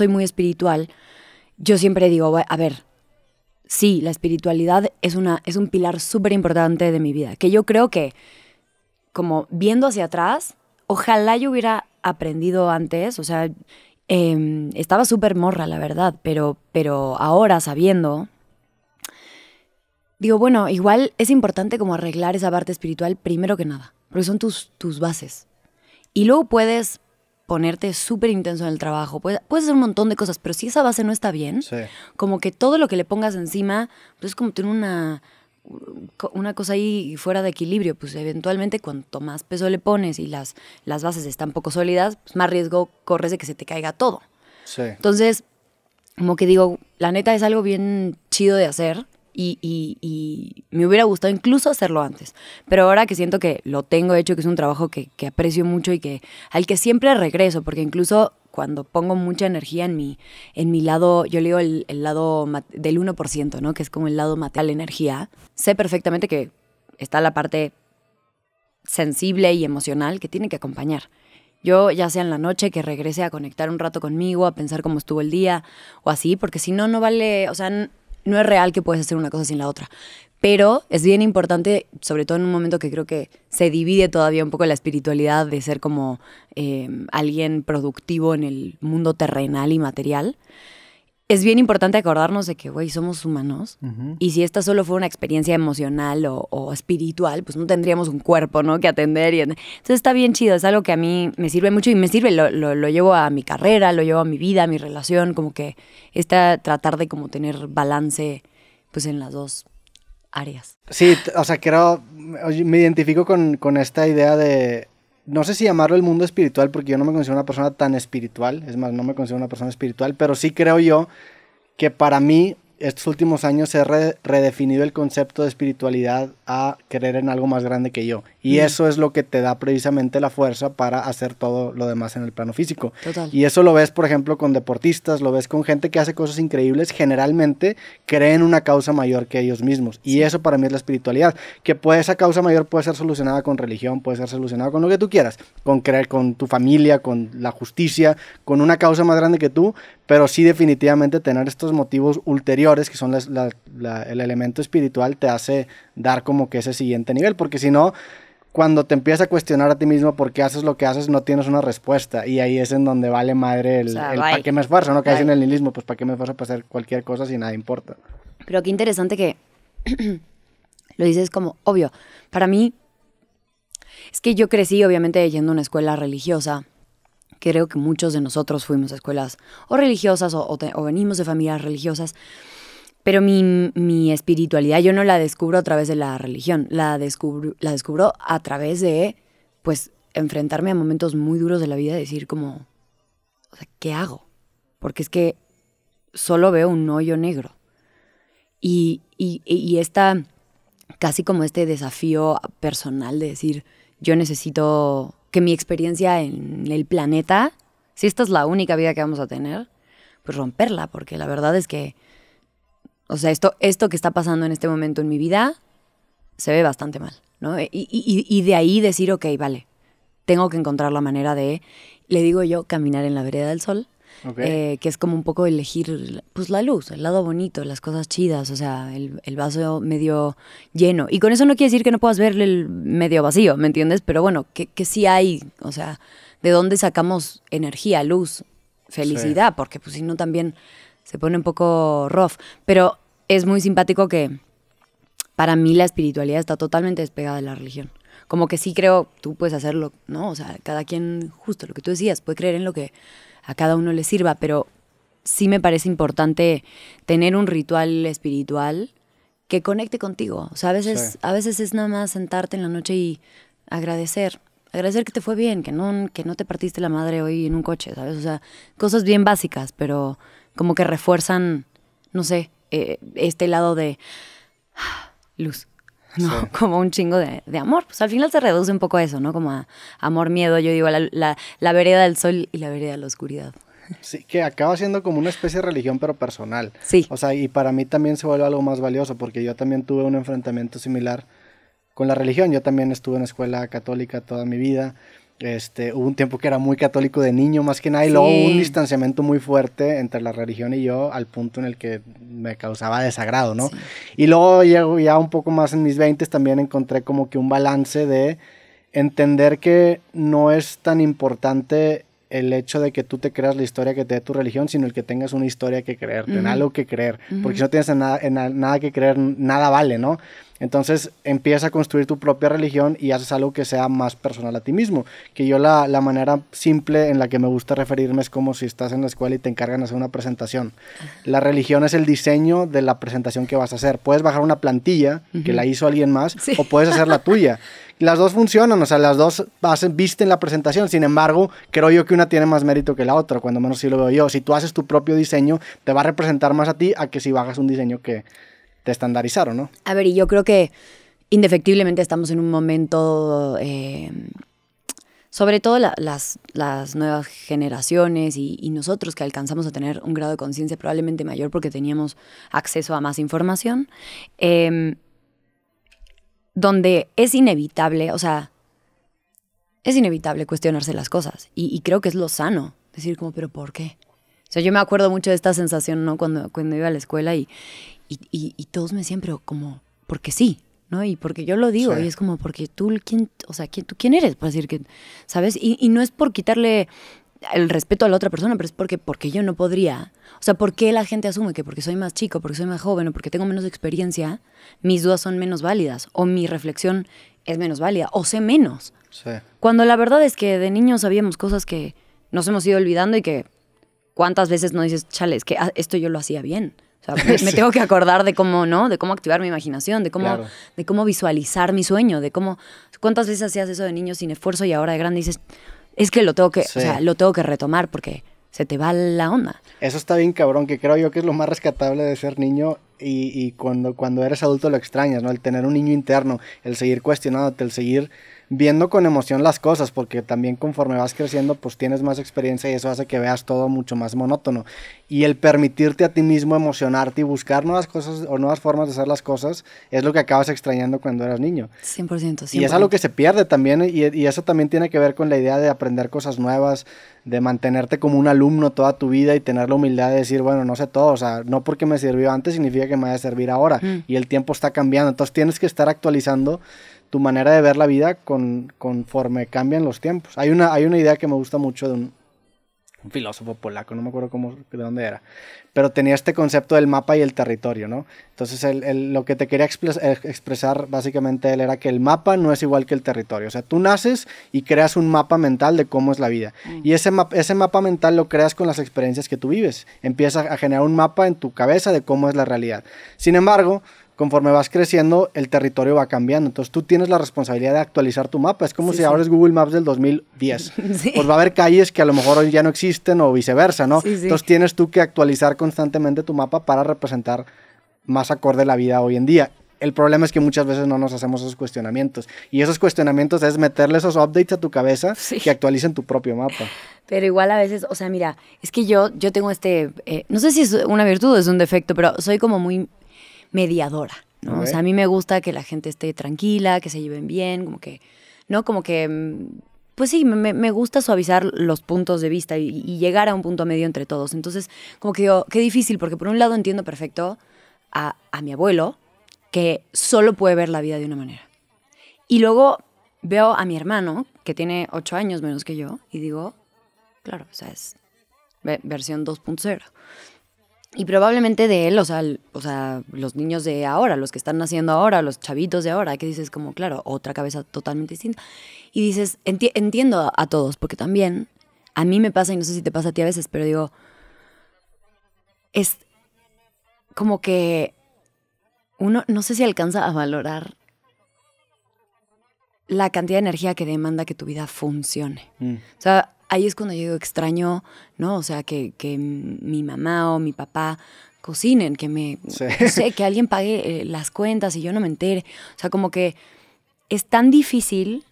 soy muy espiritual, yo siempre digo, a ver, sí, la espiritualidad es, una, es un pilar súper importante de mi vida, que yo creo que, como viendo hacia atrás, ojalá yo hubiera aprendido antes, o sea, em, estaba súper morra, la verdad, pero, pero ahora sabiendo, digo, bueno, igual es importante como arreglar esa parte espiritual primero que nada, porque son tus, tus bases. Y luego puedes ponerte súper intenso en el trabajo, puedes, puedes, hacer un montón de cosas, pero si esa base no está bien, como que todo lo que le pongas encima, pues es como tener una, una cosa ahí fuera de equilibrio, pues eventualmente cuanto más peso le pones y las, las bases están poco sólidas, pues, más riesgo corres de que se te caiga todo. Entonces, como que digo, la neta es algo bien chido de hacer, y, y, me hubiera gustado incluso hacerlo antes. Pero ahora que siento que lo tengo hecho, que es un trabajo que, aprecio mucho y que al que siempre regreso, porque incluso cuando pongo mucha energía en mi, en mi lado, yo le digo el, lado del 1%, ¿no? que es como el lado material energía, sé perfectamente que está la parte sensible y emocional que tiene que acompañar. Yo, ya sea en la noche, que regrese a conectar un rato conmigo, a pensar cómo estuvo el día o así, porque si no, no vale, o sea, no es real que puedas hacer una cosa sin la otra. Pero es bien importante, sobre todo en un momento que creo que se divide todavía un poco la espiritualidad de ser como eh, alguien productivo en el mundo terrenal y material es bien importante acordarnos de que, güey, somos humanos. Y si esta solo fuera una experiencia emocional o, espiritual, pues no tendríamos un cuerpo, ¿no? Que atender. entonces está bien chido, es algo que a mí me sirve mucho y me sirve, lo, llevo a mi carrera, lo llevo a mi vida, a mi relación, como que esta tratar de como tener balance, pues en las dos áreas. Sí, o sea, creo, me identifico con esta idea de no sé si llamarlo el mundo espiritual, porque yo no me considero una persona tan espiritual, es más, no me considero una persona espiritual, pero sí creo yo que para mí estos últimos años se ha redefinido el concepto de espiritualidad a creer en algo más grande que yo. Y mm. eso es lo que te da precisamente la fuerza para hacer todo lo demás en el plano físico. Y eso lo ves, por ejemplo, con deportistas, lo ves con gente que hace cosas increíbles, generalmente creen una causa mayor que ellos mismos. Y eso para mí es la espiritualidad, que puede, esa causa mayor puede ser solucionada con religión, puede ser solucionada con lo que tú quieras, con creer con tu familia, con la justicia, con una causa más grande que tú, pero sí definitivamente tener estos motivos ulteriores, que son el elemento espiritual, te hace dar como que ese siguiente nivel, porque si no, cuando te empiezas a cuestionar a ti mismo por qué haces lo que haces, no tienes una respuesta. Y ahí es en donde vale madre el, para qué me esfuerzo, ¿no? Que en el nihilismo, pues para qué me esfuerzo para hacer cualquier cosa si nada importa. Pero qué interesante que lo dices como obvio. Para mí, es que yo crecí obviamente yendo a una escuela religiosa Creo que muchos de nosotros fuimos a escuelas o religiosas o, venimos de familias religiosas. Pero mi, mi, espiritualidad yo no la descubro a través de la religión, la descubro, la descubro a través de, pues, enfrentarme a momentos muy duros de la vida y decir como, ¿qué hago? Porque es que solo veo un hoyo negro. Y, y, y esta, casi como este desafío personal de decir, yo necesito que mi experiencia en el planeta, si esta es la única vida que vamos a tener, pues romperla, porque la verdad es que, o sea, esto, esto que está pasando en este momento en mi vida se ve bastante mal, ¿no? Y, y de ahí decir, ok, vale, tengo que encontrar la manera de, le digo yo, caminar en la vereda del sol, eh, que es como un poco elegir pues la luz, el lado bonito, las cosas chidas, o sea, el, vaso medio lleno. Y con eso no quiere decir que no puedas ver el medio vacío, ¿me entiendes? Pero bueno, que, que sí hay, o sea, de dónde sacamos energía, luz, felicidad, porque pues si no también se pone un poco rough. Pero es muy simpático que para mí la espiritualidad está totalmente despegada de la religión como que sí creo, tú puedes hacerlo, ¿no? O sea, cada quien, justo lo que tú decías, puede creer en lo que a cada uno le sirva, pero sí me parece importante tener un ritual espiritual que conecte contigo. O sea, a veces, a veces es nada más sentarte en la noche y agradecer. Agradecer que te fue bien, que no, que no te partiste la madre hoy en un coche, ¿sabes? O sea, cosas bien básicas, pero como que refuerzan, no sé, eh, este lado de ah, luz. ¿no? Como un chingo de, de, amor. Pues al final se reduce un poco a eso, ¿no? Como a amor, miedo, yo digo, la, vereda del sol y la vereda de la oscuridad. Sí, que acaba siendo como una especie de religión, pero personal. Sí. O sea, y para mí también se vuelve algo más valioso, porque yo también tuve un enfrentamiento similar con la religión. Yo también estuve en escuela católica toda mi vida. Este, hubo un tiempo que era muy católico de niño, más que nada, y luego un distanciamiento muy fuerte entre la religión y yo, al punto en el que me causaba desagrado, ¿no? Y luego ya, un poco más en mis 20 también encontré como que un balance de entender que no es tan importante el hecho de que tú te creas la historia que te dé tu religión, sino el que tengas una historia que creerte, en algo que creer, porque si no tienes nada, en nada que creer, nada vale, ¿no? Entonces empieza a construir tu propia religión y haces algo que sea más personal a ti mismo. Que yo la, la manera simple en la que me gusta referirme es como si estás en la escuela y te encargan hacer una presentación. La religión es el diseño de la presentación que vas a hacer. Puedes bajar una plantilla que la hizo alguien más o puedes hacer la tuya. Las dos funcionan, o sea, las dos hacen, visten la presentación. Sin embargo, creo yo que una tiene más mérito que la otra, cuando menos sí lo veo yo. Si tú haces tu propio diseño, te va a representar más a ti a que si bajas un diseño que te estandarizaron, ¿no? A ver, y yo creo que indefectiblemente estamos en un momento, eh, sobre todo las, nuevas generaciones y, nosotros que alcanzamos a tener un grado de conciencia probablemente mayor porque teníamos acceso a más información, em, donde es inevitable, o sea, es inevitable cuestionarse las cosas y, creo que es lo sano, decir como, pero ¿por qué? O sea, yo me acuerdo mucho de esta sensación, ¿no? Cuando, cuando iba a la escuela y, y, todos me decían, como, porque sí, ¿no? Y porque yo lo digo, y es como, porque tú, ¿quién, o sea, ¿quién, tú quién eres para decir que, ¿sabes? Y, no es por quitarle el respeto a la otra persona, pero es porque, porque yo no podría. O sea, ¿por qué la gente asume que porque soy más chico, porque soy más joven o porque tengo menos experiencia, mis dudas son menos válidas o mi reflexión es menos válida o sé menos? Sí. Cuando la verdad es que de niños sabíamos cosas que nos hemos ido olvidando y que cuántas veces no dices, chale, es que ah, esto yo lo hacía bien. O sea, me, tengo que acordar de cómo, ¿no? De cómo activar mi imaginación, de cómo, de cómo visualizar mi sueño, de cómo. ¿Cuántas veces hacías eso de niño sin esfuerzo y ahora de grande dices, es que lo tengo que, o sea, lo tengo que retomar porque se te va la onda. Eso está bien cabrón, que creo yo que es lo más rescatable de ser niño y, cuando, cuando eres adulto lo extrañas, ¿no? El tener un niño interno, el seguir cuestionándote, el seguir viendo con emoción las cosas, porque también conforme vas creciendo, pues tienes más experiencia y eso hace que veas todo mucho más monótono. Y el permitirte a ti mismo emocionarte y buscar nuevas cosas o nuevas formas de hacer las cosas es lo que acabas extrañando cuando eras niño. 100%. Y es algo que se pierde también, y, eso también tiene que ver con la idea de aprender cosas nuevas, de mantenerte como un alumno toda tu vida y tener la humildad de decir, bueno, no sé todo, o sea, no porque me sirvió antes significa que me va a servir ahora y el tiempo está cambiando, entonces tienes que estar actualizando tu manera de ver la vida con, conforme cambian los tiempos. Hay una, hay una idea que me gusta mucho de un, filósofo polaco, no me acuerdo cómo, de dónde era, pero tenía este concepto del mapa y el territorio, ¿no? Entonces, el, lo que te quería eh, expresar básicamente él era que el mapa no es igual que el territorio, o sea, tú naces y creas un mapa mental de cómo es la vida, mm. y ese, ese mapa mental lo creas con las experiencias que tú vives, empiezas a generar un mapa en tu cabeza de cómo es la realidad. Sin embargo, conforme vas creciendo, el territorio va cambiando. Entonces tú tienes la responsabilidad de actualizar tu mapa. Es como si ahora es Google Maps del 2010. Pues va a haber calles que a lo mejor hoy ya no existen o viceversa, ¿no? Entonces tienes tú que actualizar constantemente tu mapa para representar más acorde la vida hoy en día. El problema es que muchas veces no nos hacemos esos cuestionamientos. Y esos cuestionamientos es meterle esos updates a tu cabeza que actualicen tu propio mapa. Pero igual a veces, o sea, mira, es que yo, yo tengo este, eh, no sé si es una virtud o es un defecto, pero soy como muy mediadora, ¿no? O sea, a mí me gusta que la gente esté tranquila, que se lleven bien, como que, ¿no? Como que, mm, pues sí, me, gusta suavizar los puntos de vista y, llegar a un punto medio entre todos. Entonces, como que digo, qué difícil, porque por un lado entiendo perfecto a, a mi abuelo, que solo puede ver la vida de una manera. Y luego veo a mi hermano, que tiene ocho años menos que yo, y digo, claro, o sea, es versión 2.0. Y probablemente de él, o sea, o sea, los niños de ahora, los que están naciendo ahora, los chavitos de ahora, que dices como, claro, otra cabeza totalmente distinta. Y dices, entiendo a todos, porque también a mí me pasa, y no sé si te pasa a ti a veces, pero digo, es como que uno no sé si alcanza a valorar la cantidad de energía que demanda que tu vida funcione. Mm. O sea, ahí es cuando yo extraño, ¿no? O sea, que, que mi mamá o mi papá cocinen, que me, sé, que alguien pague eh, las cuentas y yo no me entere. O sea, como que es tan difícil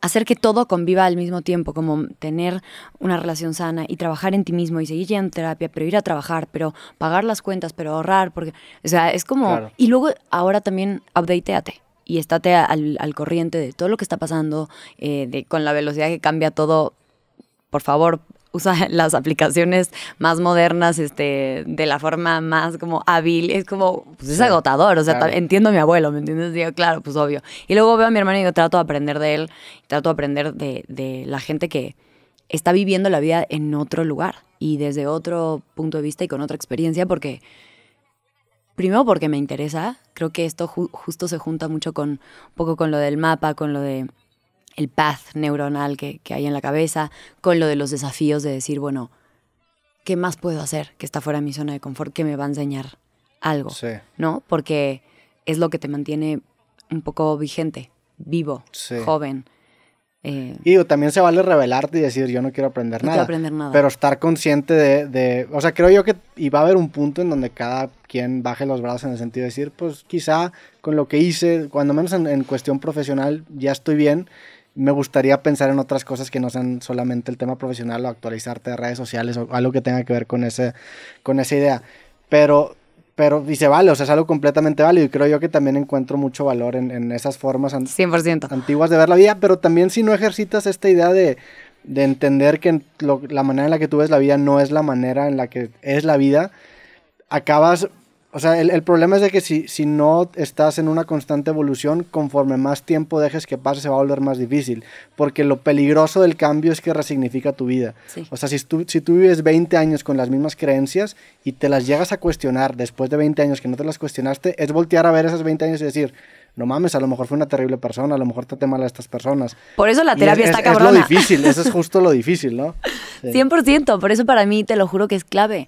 hacer que todo conviva al mismo tiempo, como tener una relación sana y trabajar en ti mismo y seguir yendo a terapia, pero ir a trabajar, pero pagar las cuentas, pero ahorrar, porque, o sea, es como... Y luego ahora también updateate y estate al, corriente de todo lo que está pasando, eh, de, con la velocidad que cambia todo por favor, usa las aplicaciones más modernas, este, de la forma más como hábil, es como, pues es agotador, o sea, entiendo a mi abuelo, ¿me entiendes? Digo, claro, pues obvio. Y luego veo a mi hermano y yo trato de aprender de él, trato de aprender de, la gente que está viviendo la vida en otro lugar y desde otro punto de vista y con otra experiencia, porque primero porque me interesa, creo que esto justo se junta mucho con un poco con lo del mapa, con lo de el path neuronal que, que hay en la cabeza, con lo de los desafíos de decir, bueno, ¿qué más puedo hacer que está fuera de mi zona de confort que me va a enseñar algo? Sí. ¿No? Porque es lo que te mantiene un poco vigente, vivo, joven. Eh, y también se vale revelarte y decir, yo no quiero aprender, no nada, quiero aprender nada. Pero estar consciente de, de, O sea, creo yo que. Y va a haber un punto en donde cada quien baje los brazos en el sentido de decir, pues quizá con lo que hice, cuando menos en cuestión profesional, ya estoy bien me gustaría pensar en otras cosas que no sean solamente el tema profesional o actualizarte de redes sociales o algo que tenga que ver con, ese, con esa idea. Pero, pero, dice, vale, o sea, es algo completamente válido. Y creo yo que también encuentro mucho valor en, esas formas antiguas de ver la vida, pero también si no ejercitas esta idea de, entender que la manera en la que tú ves la vida no es la manera en la que es la vida, acabas o sea, el, problema es de que si, no estás en una constante evolución, conforme más tiempo dejes que pase, se va a volver más difícil. Porque lo peligroso del cambio es que resignifica tu vida. O sea, si tú, si tú vives 20 años con las mismas creencias y te las llegas a cuestionar después de 20 años que no te las cuestionaste, es voltear a ver esas 20 años y decir, no mames, a lo mejor fue una terrible persona, a lo mejor traté mal a estas personas. Por eso la terapia está cabrona. Es lo difícil, eso es justo lo difícil, ¿no? 100%, por eso para mí te lo juro que es clave.